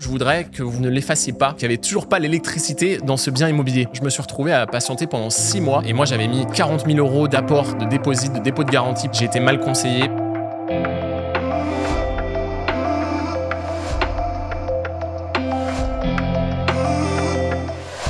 Je voudrais que vous ne l'effaciez pas, qu'il n'y avait toujours pas l'électricité dans ce bien immobilier. Je me suis retrouvé à patienter pendant 6 mois et moi j'avais mis 40 000 euros d'apport, de dépôt, de dépôt de garantie. J'ai été mal conseillé.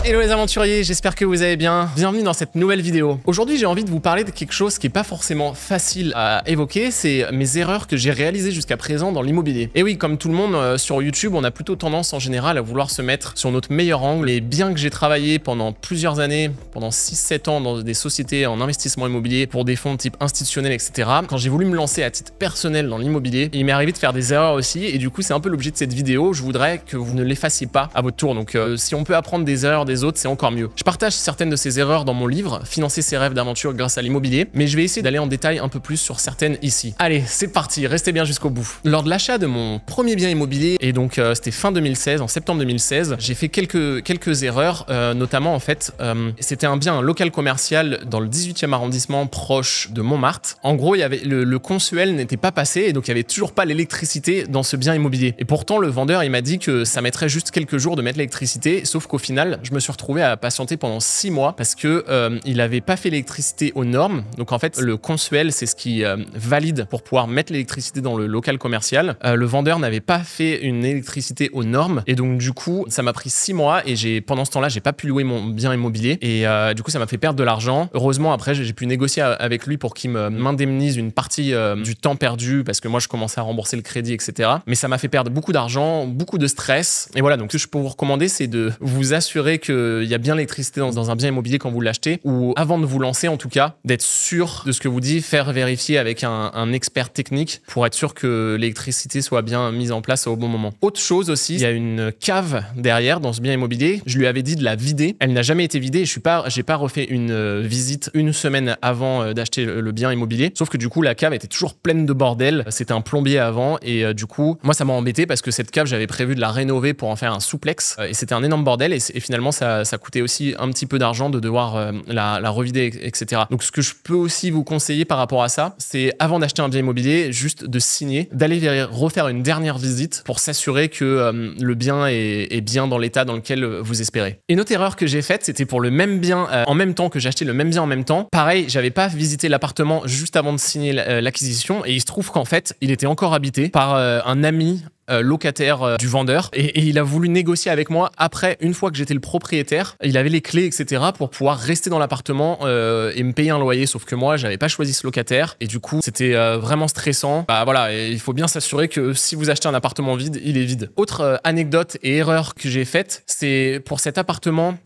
Hello les aventuriers, j'espère que vous allez bien. Bienvenue dans cette nouvelle vidéo. Aujourd'hui, j'ai envie de vous parler de quelque chose qui n'est pas forcément facile à évoquer, c'est mes erreurs que j'ai réalisées jusqu'à présent dans l'immobilier. Et oui, comme tout le monde euh, sur YouTube, on a plutôt tendance en général à vouloir se mettre sur notre meilleur angle et bien que j'ai travaillé pendant plusieurs années, pendant 6 7 ans dans des sociétés en investissement immobilier pour des fonds de type institutionnel etc. Quand j'ai voulu me lancer à titre personnel dans l'immobilier, il m'est arrivé de faire des erreurs aussi et du coup, c'est un peu l'objet de cette vidéo, je voudrais que vous ne les fassiez pas à votre tour. Donc euh, si on peut apprendre des erreurs des autres, c'est encore mieux. Je partage certaines de ces erreurs dans mon livre, Financer ses rêves d'aventure grâce à l'immobilier, mais je vais essayer d'aller en détail un peu plus sur certaines ici. Allez, c'est parti, restez bien jusqu'au bout. Lors de l'achat de mon premier bien immobilier, et donc euh, c'était fin 2016, en septembre 2016, j'ai fait quelques, quelques erreurs, euh, notamment en fait, euh, c'était un bien local commercial dans le 18e arrondissement proche de Montmartre. En gros, il y avait le, consuel n'était pas passé, et donc il y avait toujours pas l'électricité dans ce bien immobilier. Et pourtant, le vendeur, il m'a dit que ça mettrait juste quelques jours de mettre l'électricité, sauf qu'au final, je me retrouvé à patienter pendant six mois parce que euh, il n'avait pas fait l'électricité aux normes. Donc en fait, le consuel, c'est ce qui euh, valide pour pouvoir mettre l'électricité dans le local commercial. Euh, le vendeur n'avait pas fait une électricité aux normes et donc du coup, ça m'a pris six mois et j'ai pendant ce temps-là, j'ai pas pu louer mon bien immobilier et du coup, ça m'a fait perdre de l'argent. Heureusement, après, j'ai pu négocier avec lui pour qu'il m'indemnise une partie du temps perdu parce que moi, je commençais à rembourser le crédit, etc. Mais ça m'a fait perdre beaucoup d'argent, beaucoup de stress. Et voilà, donc ce que je peux vous recommander, c'est de vous assurer que il y a bien l'électricité dans, un bien immobilier quand vous l'achetez, ou avant de vous lancer en tout cas, d'être sûr de ce que vous dites, faire vérifier avec un, expert technique pour être sûr que l'électricité soit bien mise en place au bon moment. Autre chose aussi, il y a une cave derrière dans ce bien immobilier. Je lui avais dit de la vider. Elle n'a jamais été vidée. Je suis pas, j'ai pas refait une euh, visite une semaine avant euh, d'acheter le, bien immobilier. Sauf que du coup, la cave était toujours pleine de bordel. C'était un plombier avant et euh, du coup, moi, ça m'a embêté parce que cette cave, j'avais prévu de la rénover pour en faire un souplex et c'était un énorme bordel et, et finalement, ça ça, coûtait aussi un petit peu d'argent de devoir euh, la, revider, etc. Donc ce que je peux aussi vous conseiller par rapport à ça, c'est avant d'acheter un bien immobilier, juste de signer, d'aller refaire une dernière visite pour s'assurer que euh, le bien est, bien dans l'état dans lequel euh, vous espérez. Une autre erreur que j'ai faite, c'était pour le même bien en même temps que j'achetais le même bien en même temps. Pareil, j'avais pas visité l'appartement juste avant de signer l'acquisition et il se trouve qu'en fait, il était encore habité par un ami euh, locataire euh, du vendeur et, il a voulu négocier avec moi après une fois que j'étais le propriétaire il avait les clés etc pour pouvoir rester dans l'appartement euh, et me payer un loyer sauf que moi j'avais pas choisi ce locataire et du coup c'était vraiment stressant bah voilà il faut bien s'assurer que si vous achetez un appartement vide il est vide autre anecdote et erreur que j'ai faite c'est pour cet appartement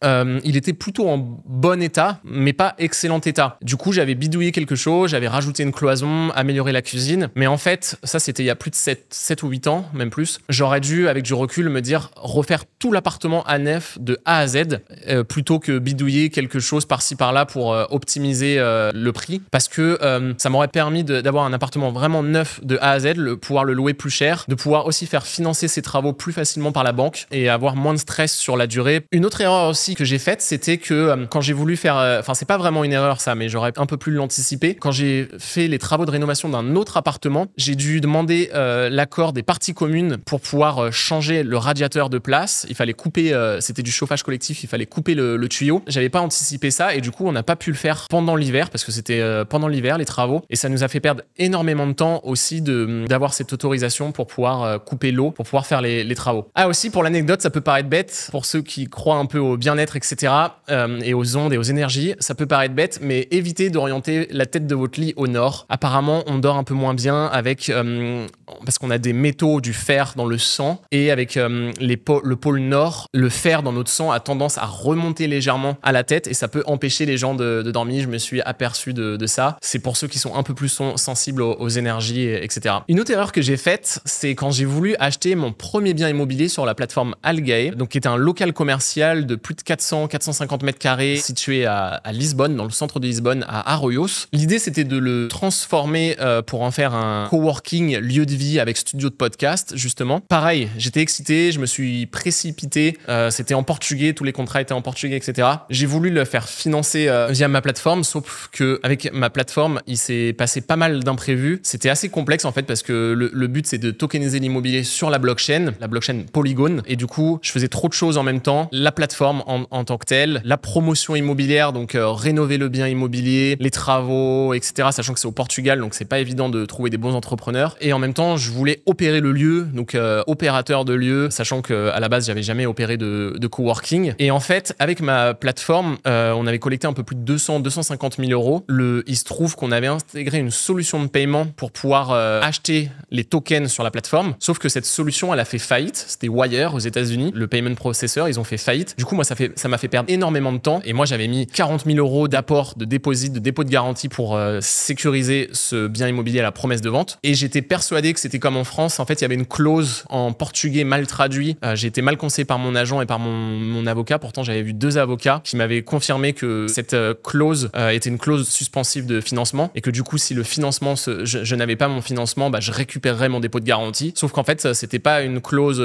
il était plutôt en bon état mais pas excellent état du coup j'avais bidouillé quelque chose j'avais rajouté une cloison amélioré la cuisine mais en fait ça c'était il y a plus de 7, 7 ou 8 ans même plus, j'aurais dû, avec du recul, me dire refaire tout l'appartement à neuf de A à Z euh, plutôt que bidouiller quelque chose par-ci par-là pour euh, optimiser euh, le prix parce que ça m'aurait permis d'avoir un appartement vraiment neuf de A à Z, le, pouvoir le louer plus cher, de pouvoir aussi faire financer ses travaux plus facilement par la banque et avoir moins de stress sur la durée. Une autre erreur aussi que j'ai faite, c'était que quand j'ai voulu faire, enfin c'est pas vraiment une erreur ça, mais j'aurais un peu plus l'anticiper. Quand j'ai fait les travaux de rénovation d'un autre appartement, j'ai dû demander l'accord des parties communes pour pouvoir euh, changer le radiateur de place. Il fallait couper, euh, c'était du chauffage collectif, il fallait couper le, tuyau. J'avais pas anticipé ça et du coup, on n'a pas pu le faire pendant l'hiver parce que c'était euh, pendant l'hiver les travaux et ça nous a fait perdre énormément de temps aussi d'avoir cette autorisation pour pouvoir couper l'eau, pour pouvoir faire les, les, travaux. Ah aussi, pour l'anecdote, ça peut paraître bête pour ceux qui croient un peu au bien-être, etc. et aux ondes et aux énergies, ça peut paraître bête, mais évitez d'orienter la tête de votre lit au nord. Apparemment, on dort un peu moins bien avec parce qu'on a des métaux, du fer dans le sang et avec euh, les le pôle nord, le fer dans notre sang a tendance à remonter légèrement à la tête et ça peut empêcher les gens de, dormir. Je me suis aperçu de, ça. C'est pour ceux qui sont un peu plus sensibles aux, énergies, etc. Une autre erreur que j'ai faite, c'est quand j'ai voulu acheter mon premier bien immobilier sur la plateforme Algae, donc qui est un local commercial de plus de 400-450 mètres carrés situé à, Lisbonne, dans le centre de Lisbonne, à Arroyos. L'idée, c'était de le transformer euh, pour en faire un coworking lieu de vie avec studio de podcast justement. Pareil, j'étais excité, je me suis précipité. Euh, c'était en portugais, tous les contrats étaient en portugais, etc. J'ai voulu le faire financer euh, via ma plateforme, sauf que avec ma plateforme, il s'est passé pas mal d'imprévus. C'était assez complexe en fait parce que le, but c'est de tokeniser l'immobilier sur la blockchain, la blockchain Polygon. Et du coup, je faisais trop de choses en même temps. La plateforme en, tant que telle, la promotion immobilière, donc euh, rénover le bien immobilier, les travaux, etc. Sachant que c'est au Portugal, donc c'est pas évident de trouver des bons entrepreneurs. Et en même temps, je voulais opérer le lieu, donc euh, opérateur de lieu, sachant qu'à la base, j'avais jamais opéré de, coworking. Et en fait, avec ma plateforme, euh, on avait collecté un peu plus de 200, 250 000 euros. Le, il se trouve qu'on avait intégré une solution de paiement pour pouvoir euh, acheter les tokens sur la plateforme. Sauf que cette solution, elle a fait faillite. C'était Wire aux États-Unis, le payment processor. Ils ont fait faillite. Du coup, moi, ça m'a fait, ça fait perdre énormément de temps. Et moi, j'avais mis 40 000 euros d'apport, de dépôt, de dépôt de garantie pour sécuriser ce bien immobilier à la promesse de vente. Et j'étais persuadé que c'était comme en France. En fait, il y avait une clause en portugais mal traduit. Euh, j'ai été mal conseillé par mon agent et par mon, avocat. Pourtant, j'avais vu deux avocats qui m'avaient confirmé que cette euh, clause euh, était une clause suspensive de financement et que du coup, si le financement, je, n'avais pas mon financement, bah, je récupérerais mon dépôt de garantie. Sauf qu'en fait, c'était pas une clause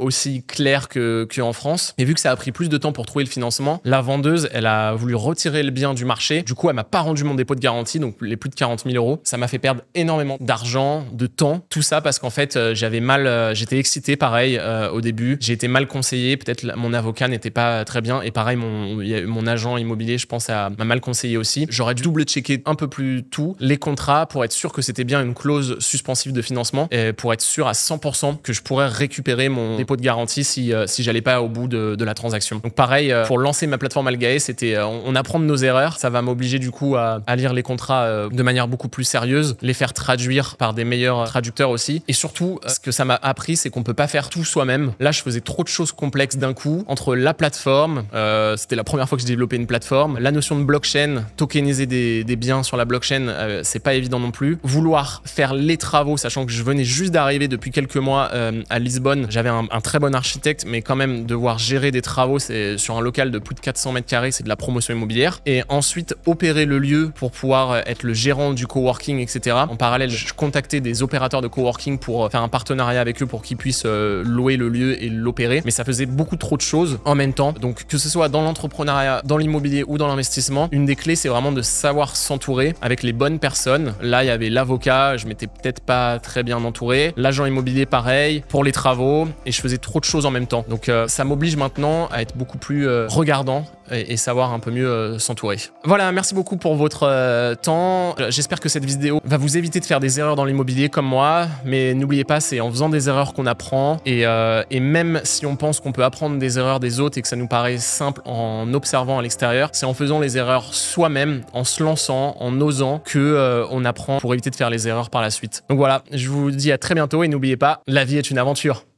aussi claire que, que en France. Et vu que ça a pris plus de temps pour trouver le financement, la vendeuse, elle a voulu retirer le bien du marché. Du coup, elle m'a pas rendu mon dépôt de garantie, donc les plus de 40 000 euros. Ça m'a fait perdre énormément d'argent, de temps, tout ça parce qu'en fait, j'avais mal euh, j'étais excité pareil euh, au début. J'ai été mal conseillé. Peut-être mon avocat n'était pas euh, très bien. Et pareil, mon, mon agent immobilier, je pense, m'a mal conseillé aussi. J'aurais dû double-checker un peu plus tout les contrats pour être sûr que c'était bien une clause suspensive de financement et pour être sûr à 100% que je pourrais récupérer mon dépôt de garantie si, si j'allais pas au bout de, la transaction. Donc pareil, pour lancer ma plateforme Algae, c'était on, apprend de nos erreurs. Ça va m'obliger du coup à, à, lire les contrats de manière beaucoup plus sérieuse, les faire traduire par des meilleurs traducteurs aussi. Et surtout, ce que ça m'a appris, c'est qu'on peut pas faire tout soi-même. Là, je faisais trop de choses complexes d'un coup. Entre la plateforme, euh, c'était la première fois que j'ai développé une plateforme, la notion de blockchain, tokeniser des, biens sur la blockchain, euh, c'est pas évident non plus. Vouloir faire les travaux, sachant que je venais juste d'arriver depuis quelques mois euh, à Lisbonne, j'avais un, très bon architecte, mais quand même devoir gérer des travaux, c'est sur un local de plus de 400 mètres carrés, c'est de la promotion immobilière. Et ensuite, opérer le lieu pour pouvoir être le gérant du coworking, etc. En parallèle, je contactais des opérateurs de coworking pour faire un partenariat avec eux pour qu'ils puissent euh, louer le lieu et l'opérer. Mais ça faisait beaucoup trop de choses en même temps. Donc que ce soit dans l'entrepreneuriat, dans l'immobilier ou dans l'investissement, une des clés c'est vraiment de savoir s'entourer avec les bonnes personnes. Là il y avait l'avocat, je m'étais peut-être pas très bien entouré. L'agent immobilier pareil, pour les travaux et je faisais trop de choses en même temps. Donc euh, ça m'oblige maintenant à être beaucoup plus euh, regardant et, savoir un peu mieux euh, s'entourer. Voilà, merci beaucoup pour votre euh, temps. J'espère que cette vidéo va vous éviter de faire des erreurs dans l'immobilier comme moi, mais n'oubliez pas, c'est en faisant des erreurs qu'on apprend euh, et, même si on pense qu'on peut apprendre des erreurs des autres et que ça nous paraît simple en observant à l'extérieur, c'est en faisant les erreurs soi-même, en se lançant, en osant que on apprend pour éviter de faire les erreurs par la suite. Donc voilà, je vous dis à très bientôt et n'oubliez pas, la vie est une aventure.